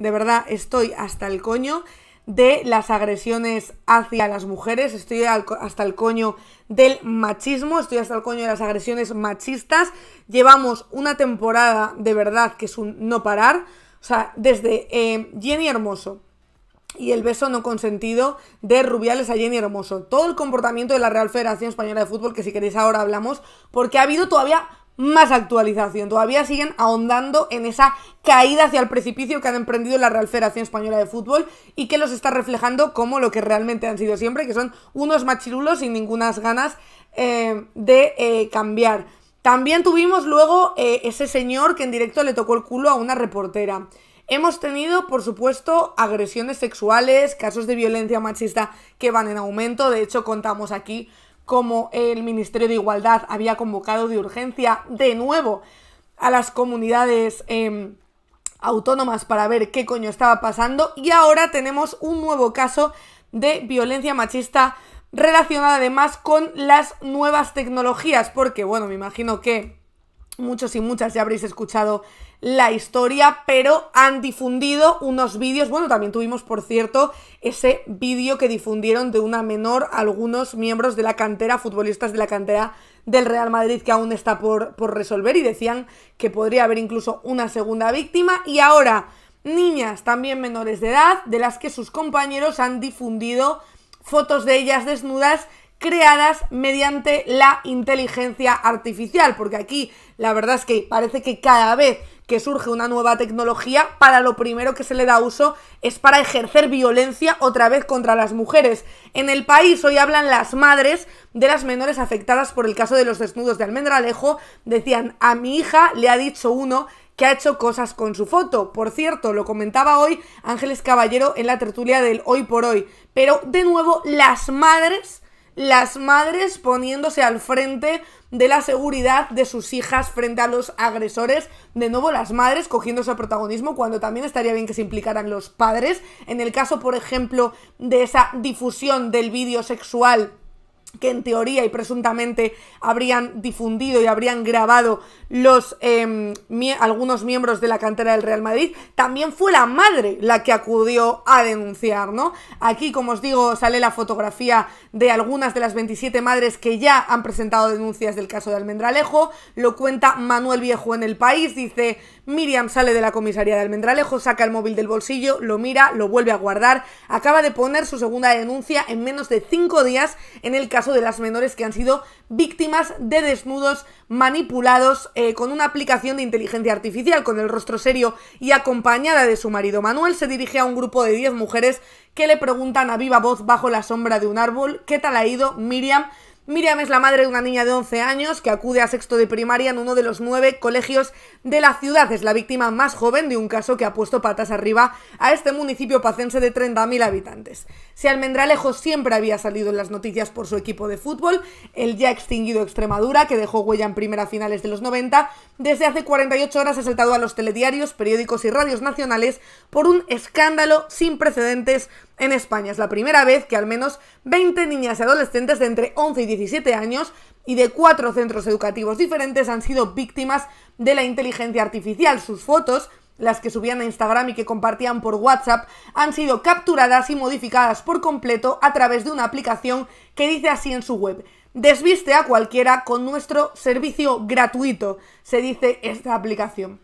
de verdad estoy hasta el coño de las agresiones hacia las mujeres, estoy hasta el coño del machismo, estoy hasta el coño de las agresiones machistas. Llevamos una temporada de verdad que es un no parar. O sea, desde eh, Jenny Hermoso, y el beso no consentido de Rubiales a Jenny Hermoso. Todo el comportamiento de la Real Federación Española de Fútbol, que si queréis ahora hablamos, porque ha habido todavía más actualización. Todavía siguen ahondando en esa caída hacia el precipicio que han emprendido la Real Federación Española de Fútbol y que los está reflejando como lo que realmente han sido siempre, que son unos machirulos sin ninguna ganas eh, de eh, cambiar. También tuvimos luego eh, ese señor que en directo le tocó el culo a una reportera. Hemos tenido, por supuesto, agresiones sexuales, casos de violencia machista que van en aumento. De hecho, contamos aquí como el Ministerio de Igualdad había convocado de urgencia de nuevo a las comunidades em, autónomas para ver qué coño estaba pasando y ahora tenemos un nuevo caso de violencia machista relacionada además con las nuevas tecnologías, porque bueno, me imagino que muchos y muchas ya habréis escuchado la historia, pero han difundido unos vídeos, bueno, también tuvimos, por cierto, ese vídeo que difundieron de una menor algunos miembros de la cantera, futbolistas de la cantera del Real Madrid que aún está por, por resolver y decían que podría haber incluso una segunda víctima y ahora niñas también menores de edad de las que sus compañeros han difundido fotos de ellas desnudas creadas mediante la inteligencia artificial, porque aquí la verdad es que parece que cada vez que surge una nueva tecnología, para lo primero que se le da uso es para ejercer violencia otra vez contra las mujeres. En el país hoy hablan las madres de las menores afectadas por el caso de los desnudos de Almendralejo. Decían, a mi hija le ha dicho uno que ha hecho cosas con su foto. Por cierto, lo comentaba hoy Ángeles Caballero en la tertulia del Hoy por Hoy. Pero de nuevo, las madres las madres poniéndose al frente de la seguridad de sus hijas frente a los agresores. De nuevo, las madres cogiendo su protagonismo cuando también estaría bien que se implicaran los padres. En el caso, por ejemplo, de esa difusión del vídeo sexual que en teoría y presuntamente habrían difundido y habrían grabado los, em, algunos miembros de la cantera del Real Madrid, también fue la madre la que acudió a denunciar, ¿no? Aquí, como os digo, sale la fotografía de algunas de las 27 madres que ya han presentado denuncias del caso de Almendralejo, lo cuenta Manuel Viejo en El País, dice, Miriam sale de la comisaría de Almendralejo, saca el móvil del bolsillo, lo mira, lo vuelve a guardar, acaba de poner su segunda denuncia en menos de 5 días en el caso caso de las menores que han sido víctimas de desnudos manipulados eh, con una aplicación de inteligencia artificial. Con el rostro serio y acompañada de su marido Manuel, se dirige a un grupo de 10 mujeres que le preguntan a viva voz bajo la sombra de un árbol qué tal ha ido Miriam Miriam es la madre de una niña de 11 años que acude a sexto de primaria en uno de los nueve colegios de la ciudad. Es la víctima más joven de un caso que ha puesto patas arriba a este municipio pacense de 30.000 habitantes. Si Almendralejo siempre había salido en las noticias por su equipo de fútbol, el ya extinguido Extremadura, que dejó huella en primera finales de los 90, desde hace 48 horas ha saltado a los telediarios, periódicos y radios nacionales por un escándalo sin precedentes en España. Es la primera vez que al menos 20 niñas y adolescentes de entre 11 y 17 años y de cuatro centros educativos diferentes han sido víctimas de la inteligencia artificial. Sus fotos las que subían a Instagram y que compartían por WhatsApp, han sido capturadas y modificadas por completo a través de una aplicación que dice así en su web. Desviste a cualquiera con nuestro servicio gratuito, se dice esta aplicación.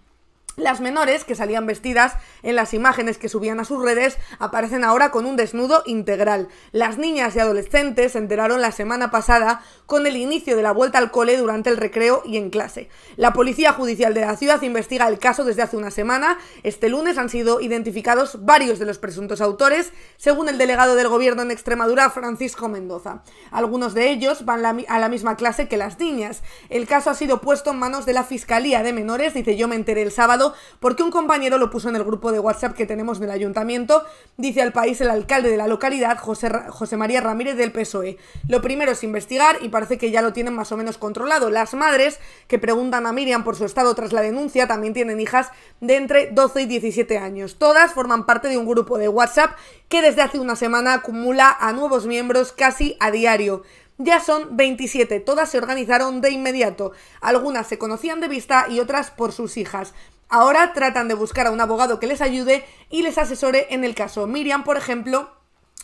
Las menores, que salían vestidas en las imágenes que subían a sus redes, aparecen ahora con un desnudo integral. Las niñas y adolescentes se enteraron la semana pasada con el inicio de la vuelta al cole durante el recreo y en clase. La Policía Judicial de la ciudad investiga el caso desde hace una semana. Este lunes han sido identificados varios de los presuntos autores, según el delegado del gobierno en Extremadura, Francisco Mendoza. Algunos de ellos van a la misma clase que las niñas. El caso ha sido puesto en manos de la Fiscalía de Menores, dice yo me enteré el sábado porque un compañero lo puso en el grupo de WhatsApp que tenemos del ayuntamiento, dice al país el alcalde de la localidad, José, José María Ramírez del PSOE. Lo primero es investigar y parece que ya lo tienen más o menos controlado. Las madres que preguntan a Miriam por su estado tras la denuncia también tienen hijas de entre 12 y 17 años. Todas forman parte de un grupo de WhatsApp que desde hace una semana acumula a nuevos miembros casi a diario. Ya son 27, todas se organizaron de inmediato. Algunas se conocían de vista y otras por sus hijas. Ahora tratan de buscar a un abogado que les ayude y les asesore en el caso. Miriam, por ejemplo,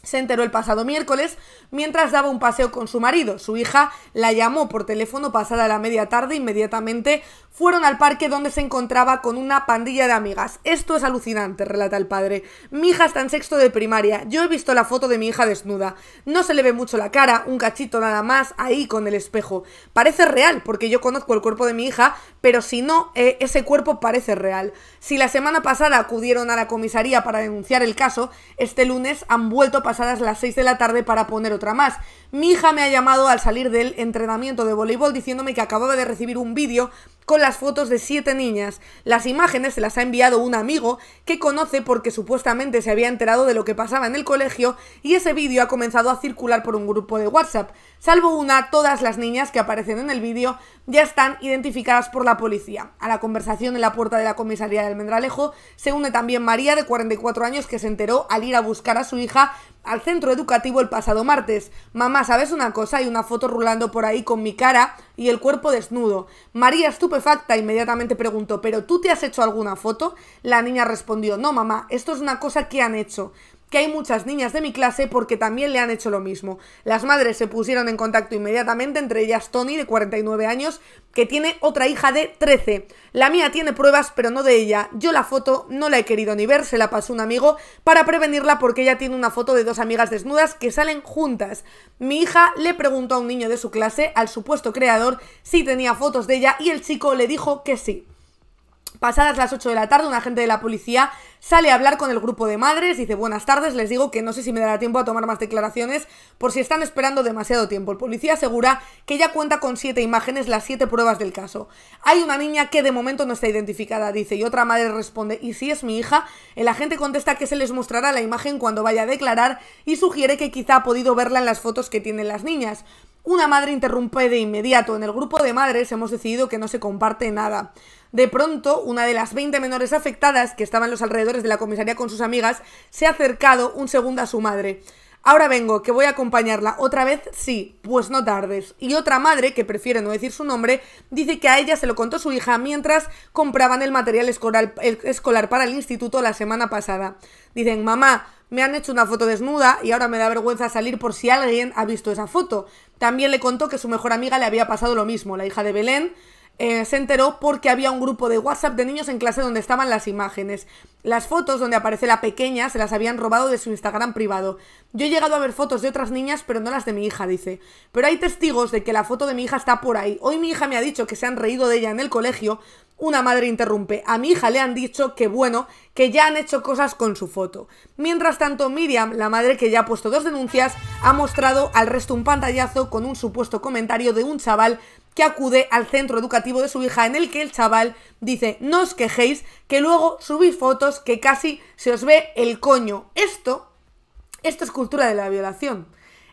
se enteró el pasado miércoles mientras daba un paseo con su marido. Su hija la llamó por teléfono pasada la media tarde. Inmediatamente fueron al parque donde se encontraba con una pandilla de amigas. Esto es alucinante, relata el padre. Mi hija está en sexto de primaria. Yo he visto la foto de mi hija desnuda. No se le ve mucho la cara, un cachito nada más, ahí con el espejo. Parece real, porque yo conozco el cuerpo de mi hija, pero si no, eh, ese cuerpo parece real. Si la semana pasada acudieron a la comisaría para denunciar el caso, este lunes han vuelto a pasadas las 6 de la tarde para poner otra más. Mi hija me ha llamado al salir del entrenamiento de voleibol diciéndome que acababa de recibir un vídeo con las fotos de siete niñas. Las imágenes se las ha enviado un amigo que conoce porque supuestamente se había enterado de lo que pasaba en el colegio y ese vídeo ha comenzado a circular por un grupo de WhatsApp. Salvo una, todas las niñas que aparecen en el vídeo ya están identificadas por la policía. A la conversación en la puerta de la comisaría de Almendralejo se une también María, de 44 años, que se enteró al ir a buscar a su hija al centro educativo el pasado martes. Mamá, ¿sabes una cosa? Hay una foto rulando por ahí con mi cara y el cuerpo desnudo. María, estupefacta, inmediatamente preguntó, ¿pero tú te has hecho alguna foto? La niña respondió, no, mamá, esto es una cosa que han hecho que hay muchas niñas de mi clase porque también le han hecho lo mismo. Las madres se pusieron en contacto inmediatamente, entre ellas Tony, de 49 años, que tiene otra hija de 13. La mía tiene pruebas, pero no de ella. Yo la foto no la he querido ni ver, se la pasó un amigo para prevenirla porque ella tiene una foto de dos amigas desnudas que salen juntas. Mi hija le preguntó a un niño de su clase, al supuesto creador, si tenía fotos de ella y el chico le dijo que sí. Pasadas las 8 de la tarde, un agente de la policía sale a hablar con el grupo de madres, dice buenas tardes, les digo que no sé si me dará tiempo a tomar más declaraciones por si están esperando demasiado tiempo. El policía asegura que ya cuenta con siete imágenes, las siete pruebas del caso. Hay una niña que de momento no está identificada, dice, y otra madre responde, ¿y si es mi hija? El agente contesta que se les mostrará la imagen cuando vaya a declarar y sugiere que quizá ha podido verla en las fotos que tienen las niñas. Una madre interrumpe de inmediato. En el grupo de madres hemos decidido que no se comparte nada. De pronto, una de las 20 menores afectadas, que estaba en los alrededores de la comisaría con sus amigas, se ha acercado un segundo a su madre. Ahora vengo, que voy a acompañarla. ¿Otra vez? Sí, pues no tardes. Y otra madre, que prefiere no decir su nombre, dice que a ella se lo contó su hija mientras compraban el material escolar, escolar para el instituto la semana pasada. Dicen, mamá, me han hecho una foto desnuda y ahora me da vergüenza salir por si alguien ha visto esa foto. También le contó que su mejor amiga le había pasado lo mismo, la hija de Belén. Eh, se enteró porque había un grupo de WhatsApp de niños en clase donde estaban las imágenes. Las fotos donde aparece la pequeña se las habían robado de su Instagram privado. Yo he llegado a ver fotos de otras niñas, pero no las de mi hija, dice. Pero hay testigos de que la foto de mi hija está por ahí. Hoy mi hija me ha dicho que se han reído de ella en el colegio. Una madre interrumpe. A mi hija le han dicho que bueno, que ya han hecho cosas con su foto. Mientras tanto, Miriam, la madre que ya ha puesto dos denuncias, ha mostrado al resto un pantallazo con un supuesto comentario de un chaval que acude al centro educativo de su hija en el que el chaval dice, no os quejéis, que luego subís fotos que casi se os ve el coño. Esto, esto es cultura de la violación.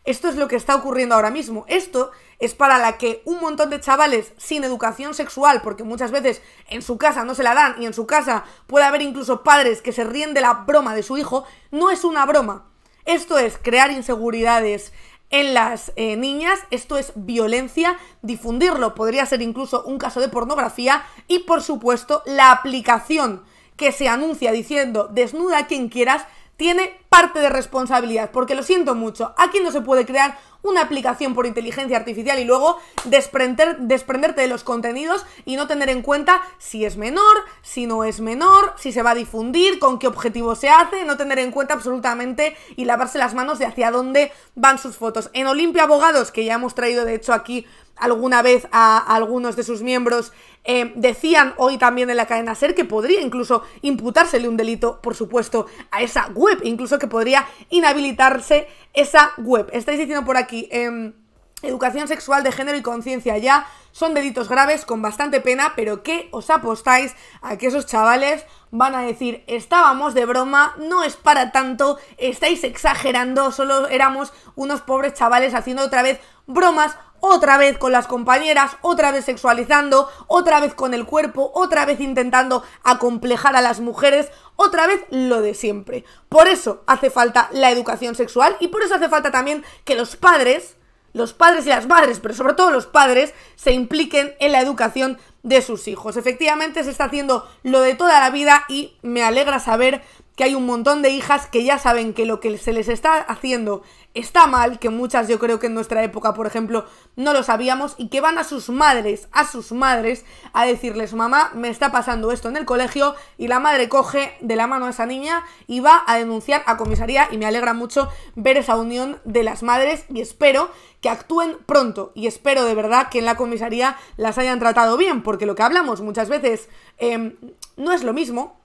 Esto es lo que está ocurriendo ahora mismo. Esto es para la que un montón de chavales sin educación sexual, porque muchas veces en su casa no se la dan y en su casa puede haber incluso padres que se ríen de la broma de su hijo, no es una broma. Esto es crear inseguridades en las eh, niñas, esto es violencia, difundirlo podría ser incluso un caso de pornografía y por supuesto la aplicación que se anuncia diciendo desnuda quien quieras tiene parte de responsabilidad, porque lo siento mucho, aquí no se puede crear una aplicación por inteligencia artificial y luego desprender, desprenderte de los contenidos y no tener en cuenta si es menor, si no es menor, si se va a difundir, con qué objetivo se hace, no tener en cuenta absolutamente y lavarse las manos de hacia dónde van sus fotos. En Olimpia Abogados, que ya hemos traído de hecho aquí alguna vez a, algunos de sus miembros, eh, decían hoy también en la cadena SER que podría incluso imputársele un delito, por supuesto, a esa web, incluso que podría inhabilitarse esa web. Estáis diciendo por aquí... Em, educación sexual de género y conciencia ya son delitos graves con bastante pena, pero ¿qué os apostáis a que esos chavales van a decir estábamos de broma, no es para tanto, estáis exagerando, solo éramos unos pobres chavales haciendo otra vez bromas otra vez con las compañeras, otra vez sexualizando, otra vez con el cuerpo, otra vez intentando acomplejar a las mujeres, otra vez lo de siempre. Por eso hace falta la educación sexual y por eso hace falta también que los padres, los padres y las madres, pero sobre todo los padres, se impliquen en la educación de sus hijos. Efectivamente se está haciendo lo de toda la vida y me alegra saber que hay un montón de hijas que ya saben que lo que se les está haciendo está mal, que muchas yo creo que en nuestra época, por ejemplo, no lo sabíamos, y que van a sus madres, a sus madres, a decirles, mamá, me está pasando esto en el colegio, y la madre coge de la mano a esa niña y va a denunciar a comisaría, y me alegra mucho ver esa unión de las madres, y espero que actúen pronto, y espero de verdad que en la comisaría las hayan tratado bien, porque lo que hablamos muchas veces em, no es lo mismo,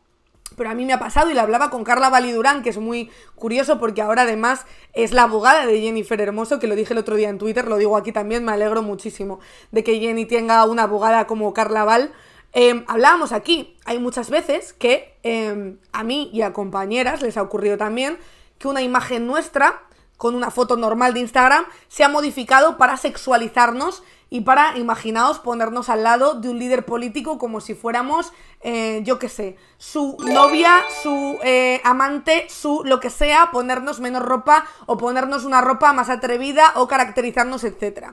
pero a mí me ha pasado y la hablaba con Carla Validurán, que es muy curioso porque ahora además es la abogada de Jennifer Hermoso, que lo dije el otro día en Twitter, lo digo aquí también, me alegro muchísimo de que Jenny tenga una abogada como Carla Val. Em, hablábamos aquí, hay muchas veces que em, a mí y a compañeras les ha ocurrido también que una imagen nuestra con una foto normal de Instagram se ha modificado para sexualizarnos y para, imaginaos, ponernos al lado de un líder político como si fuéramos, eh, yo qué sé, su novia, su eh, amante, su lo que sea, ponernos menos ropa o ponernos una ropa más atrevida o caracterizarnos, etc.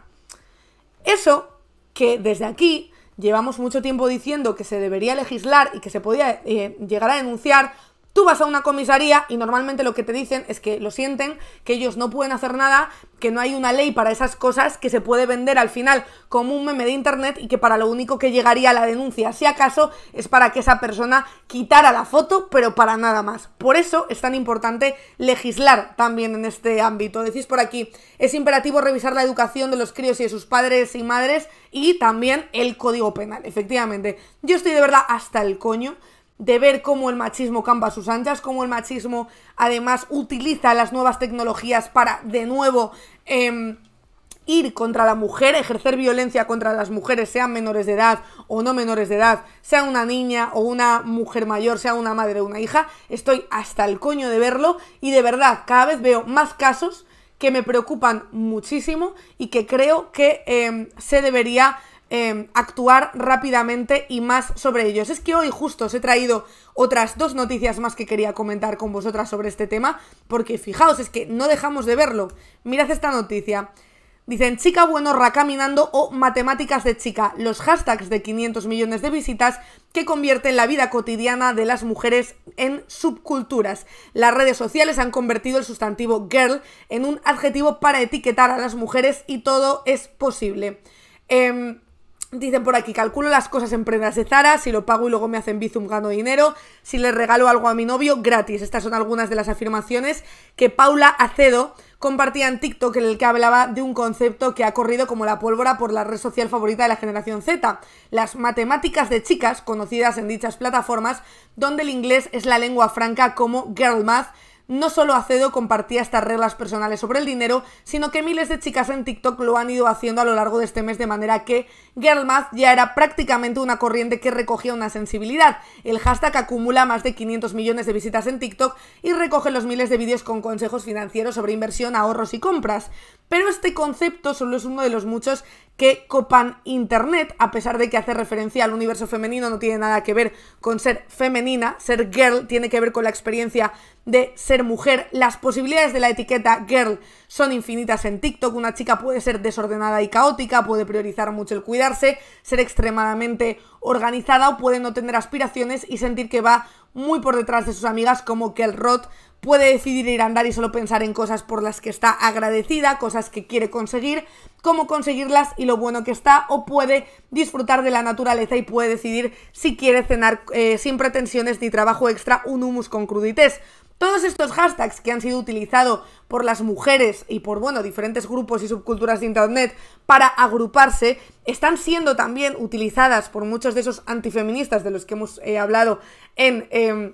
Eso que desde aquí llevamos mucho tiempo diciendo que se debería legislar y que se podía eh, llegar a denunciar, Tú vas a una comisaría y normalmente lo que te dicen es que lo sienten, que ellos no pueden hacer nada, que no hay una ley para esas cosas, que se puede vender al final como un meme de internet y que para lo único que llegaría la denuncia, si acaso, es para que esa persona quitara la foto, pero para nada más. Por eso es tan importante legislar también en este ámbito. Decís por aquí, es imperativo revisar la educación de los críos y de sus padres y madres y también el código penal, efectivamente. Yo estoy de verdad hasta el coño de ver cómo el machismo campa a sus anchas, cómo el machismo además utiliza las nuevas tecnologías para, de nuevo, em, ir contra la mujer, ejercer violencia contra las mujeres, sean menores de edad o no menores de edad, sea una niña o una mujer mayor, sea una madre o una hija, estoy hasta el coño de verlo y de verdad cada vez veo más casos que me preocupan muchísimo y que creo que em, se debería Em, actuar rápidamente y más sobre ellos. Es que hoy justo os he traído otras dos noticias más que quería comentar con vosotras sobre este tema, porque fijaos, es que no dejamos de verlo. Mirad esta noticia. Dicen chica buenorra caminando o matemáticas de chica, los hashtags de 500 millones de visitas que convierten la vida cotidiana de las mujeres en subculturas. Las redes sociales han convertido el sustantivo girl en un adjetivo para etiquetar a las mujeres y todo es posible. Em, Dicen por aquí, calculo las cosas en prendas de Zara, si lo pago y luego me hacen Bizum gano dinero, si le regalo algo a mi novio, gratis. Estas son algunas de las afirmaciones que Paula Acedo compartía en TikTok en el que hablaba de un concepto que ha corrido como la pólvora por la red social favorita de la generación Z, las matemáticas de chicas, conocidas en dichas plataformas, donde el inglés es la lengua franca como girl math, no solo Acedo compartía estas reglas personales sobre el dinero, sino que miles de chicas en TikTok lo han ido haciendo a lo largo de este mes, de manera que GirlMath ya era prácticamente una corriente que recogía una sensibilidad. El hashtag acumula más de 500 millones de visitas en TikTok y recoge los miles de vídeos con consejos financieros sobre inversión, ahorros y compras. Pero este concepto solo es uno de los muchos que copan Internet, a pesar de que hace referencia al universo femenino, no tiene nada que ver con ser femenina, ser girl tiene que ver con la experiencia de ser mujer. Las posibilidades de la etiqueta girl son infinitas en TikTok, una chica puede ser desordenada y caótica, puede priorizar mucho el cuidarse, ser extremadamente organizada o puede no tener aspiraciones y sentir que va muy por detrás de sus amigas como Kel Roth puede decidir ir a andar y solo pensar en cosas por las que está agradecida, cosas que quiere conseguir, cómo conseguirlas y lo bueno que está, o puede disfrutar de la naturaleza y puede decidir si quiere cenar eh, sin pretensiones ni trabajo extra un humus con crudités. Todos estos hashtags que han sido utilizados por las mujeres y por, bueno, diferentes grupos y subculturas de Internet para agruparse, están siendo también utilizadas por muchos de esos antifeministas de los que hemos eh, hablado en... Em,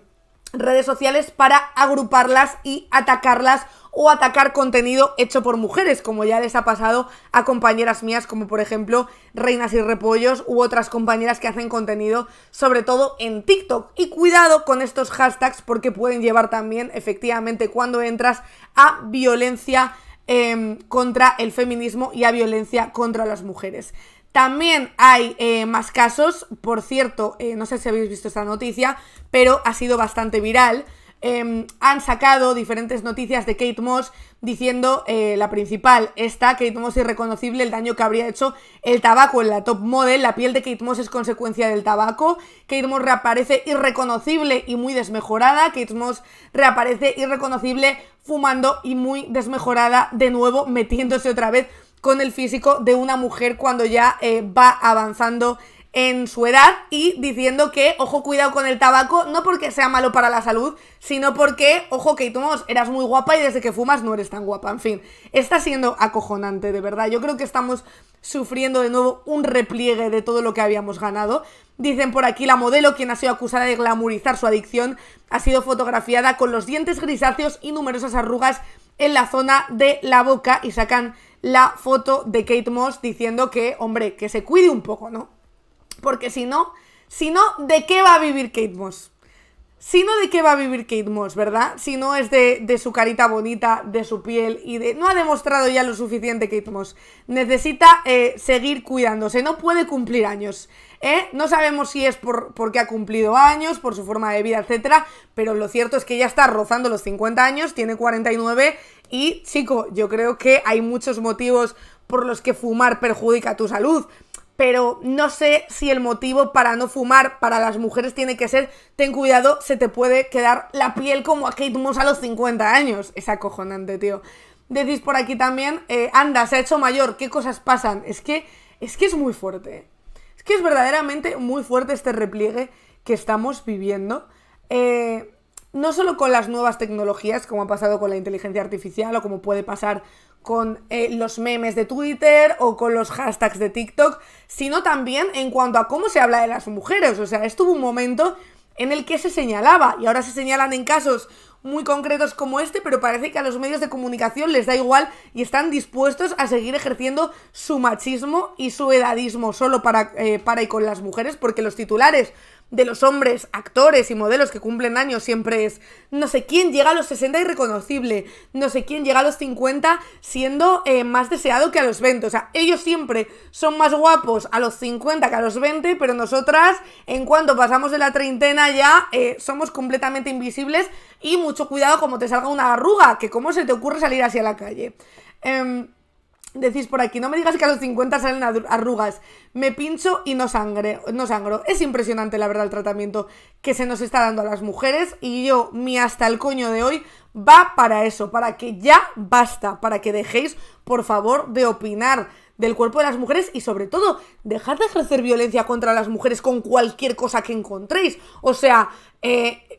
redes sociales para agruparlas y atacarlas o atacar contenido hecho por mujeres, como ya les ha pasado a compañeras mías, como por ejemplo Reinas y Repollos u otras compañeras que hacen contenido, sobre todo en TikTok. Y cuidado con estos hashtags porque pueden llevar también, efectivamente, cuando entras a violencia em, contra el feminismo y a violencia contra las mujeres. También hay eh, más casos, por cierto, eh, no sé si habéis visto esta noticia, pero ha sido bastante viral. Em, han sacado diferentes noticias de Kate Moss diciendo eh, la principal, esta, Kate Moss irreconocible, el daño que habría hecho el tabaco en la top model, la piel de Kate Moss es consecuencia del tabaco, Kate Moss reaparece irreconocible y muy desmejorada, Kate Moss reaparece irreconocible fumando y muy desmejorada de nuevo, metiéndose otra vez con el físico de una mujer cuando ya eh, va avanzando en su edad y diciendo que, ojo, cuidado con el tabaco, no porque sea malo para la salud, sino porque, ojo, que tú eras muy guapa y desde que fumas no eres tan guapa. En fin, está siendo acojonante, de verdad. Yo creo que estamos sufriendo de nuevo un repliegue de todo lo que habíamos ganado. Dicen por aquí, la modelo, quien ha sido acusada de glamurizar su adicción, ha sido fotografiada con los dientes grisáceos y numerosas arrugas en la zona de la boca y sacan la foto de Kate Moss diciendo que, hombre, que se cuide un poco, ¿no? Porque si no, si no, ¿de qué va a vivir Kate Moss? Si no, ¿de qué va a vivir Kate Moss, verdad? Si no es de, su carita bonita, de su piel y de... No ha demostrado ya lo suficiente Kate Moss. Necesita eh, seguir cuidándose, no puede cumplir años. ¿eh? No sabemos si es por, porque ha cumplido años, por su forma de vida, etc. Pero lo cierto es que ya está rozando los 50 años, tiene 49 y chico, yo creo que hay muchos motivos por los que fumar perjudica tu salud. Pero no sé si el motivo para no fumar para las mujeres tiene que ser, ten cuidado, se te puede quedar la piel como a Kate Moss a los 50 años. Es acojonante, tío. Decís por aquí también, eh, anda, se ha hecho mayor, ¿qué cosas pasan? Es que, es que es muy fuerte. Es que es verdaderamente muy fuerte este repliegue que estamos viviendo. Eh, no solo con las nuevas tecnologías, como ha pasado con la inteligencia artificial o como puede pasar con eh, los memes de Twitter o con los hashtags de TikTok, sino también en cuanto a cómo se habla de las mujeres. O sea, estuvo un momento en el que se señalaba y ahora se señalan en casos muy concretos como este, pero parece que a los medios de comunicación les da igual y están dispuestos a seguir ejerciendo su machismo y su edadismo solo para, eh, para y con las mujeres, porque los titulares de los hombres, actores y modelos que cumplen años siempre es, no sé quién llega a los 60 irreconocible, no sé quién llega a los 50 siendo eh, más deseado que a los 20. O sea, ellos siempre son más guapos a los 50 que a los 20, pero nosotras, en cuanto pasamos de la treintena ya, eh, somos completamente invisibles y mucho cuidado como te salga una arruga, que cómo se te ocurre salir así a la calle. Em, Decís por aquí, no me digas que a los 50 salen arrugas. Me pincho y no, sangre, no sangro. Es impresionante, la verdad, el tratamiento que se nos está dando a las mujeres. Y yo, mi hasta el coño de hoy va para eso, para que ya basta, para que dejéis, por favor, de opinar del cuerpo de las mujeres y sobre todo dejad de ejercer violencia contra las mujeres con cualquier cosa que encontréis. O sea, eh,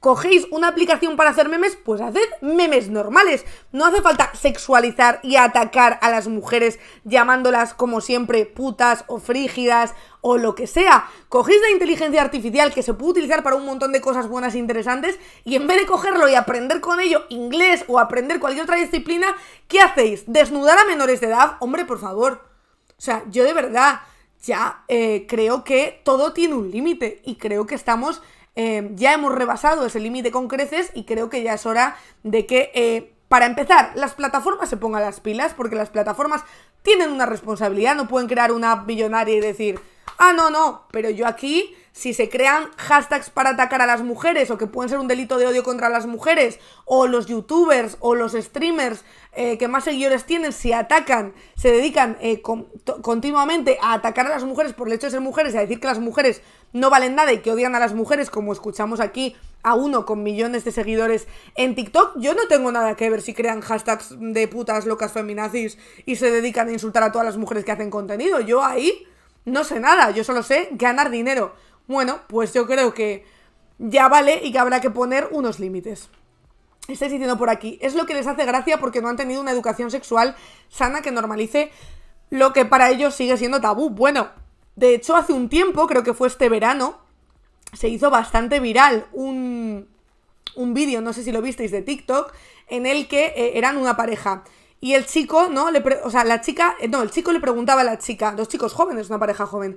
cogéis una aplicación para hacer memes, pues haced memes normales. No hace falta sexualizar y atacar a las mujeres llamándolas como siempre putas o frígidas o lo que sea. Cogéis la inteligencia artificial que se puede utilizar para un montón de cosas buenas e interesantes y en vez de cogerlo y aprender con ello inglés o aprender cualquier otra disciplina, ¿qué hacéis? ¿Desnudar a menores de edad? Hombre, por favor. O sea, yo de verdad ya eh, creo que todo tiene un límite y creo que estamos Em, ya hemos rebasado ese límite con creces y creo que ya es hora de que... Eh, para empezar, las plataformas se pongan las pilas porque las plataformas tienen una responsabilidad, no pueden crear una app millonaria y decir, Ah, no, no, pero yo aquí, si se crean hashtags para atacar a las mujeres o que pueden ser un delito de odio contra las mujeres, o los youtubers o los streamers eh, que más seguidores tienen, si atacan, se dedican eh, continuamente a atacar a las mujeres por el hecho de ser mujeres a decir que las mujeres no valen nada y que odian a las mujeres, como escuchamos aquí a uno con millones de seguidores en TikTok, yo no tengo nada que ver si crean hashtags de putas locas feminazis y se dedican a insultar a todas las mujeres que hacen contenido. Yo ahí no sé nada, yo solo sé ganar dinero. Bueno, pues yo creo que ya vale y que habrá que poner unos límites. Estáis diciendo por aquí, es lo que les hace gracia porque no han tenido una educación sexual sana que normalice lo que para ellos sigue siendo tabú. Bueno, de hecho hace un tiempo, creo que fue este verano, se hizo bastante viral un, vídeo, no sé si lo visteis, de TikTok, en el que eh, eran una pareja y el chico, ¿no? Le o sea, la chica, eh, no, el chico le preguntaba a la chica, dos chicos jóvenes, una pareja joven,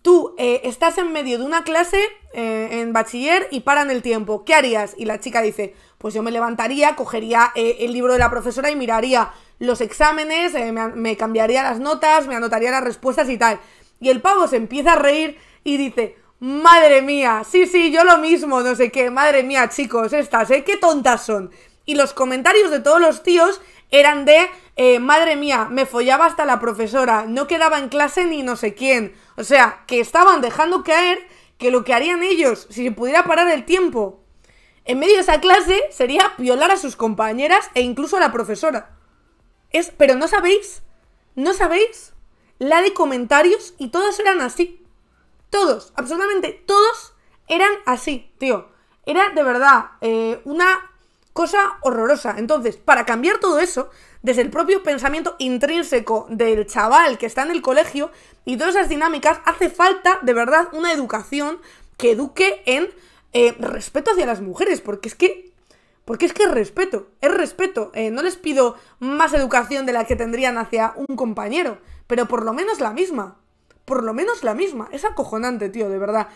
tú eh, estás en medio de una clase eh, en bachiller y paran el tiempo, ¿qué harías? Y la chica dice, pues yo me levantaría, cogería el libro de la profesora y miraría los exámenes, me, me cambiaría las notas, me anotaría las respuestas y tal. Y el pavo se empieza a reír y dice, madre mía, sí, sí, yo lo mismo, no sé qué, madre mía, chicos, estas, ¿eh? Qué tontas son. Y los comentarios de todos los tíos eran de, eh, madre mía, me follaba hasta la profesora, no quedaba en clase ni no sé quién. O sea, que estaban dejando caer que lo que harían ellos, si se pudiera parar el tiempo, en medio de esa clase, sería violar a sus compañeras e incluso a la profesora. Es, pero no sabéis, no sabéis la de comentarios y todos eran así. Todos, absolutamente todos eran así, tío. Era de verdad eh, una Cosa horrorosa. Entonces, para cambiar todo eso, desde el propio pensamiento intrínseco del chaval que está en el colegio y todas esas dinámicas, hace falta de verdad una educación que eduque en eh, respeto hacia las mujeres, porque es que... Porque es que respeto, es respeto. Eh, no les pido más educación de la que tendrían hacia un compañero, pero por lo menos la misma. Por lo menos la misma. Es acojonante, tío, de verdad.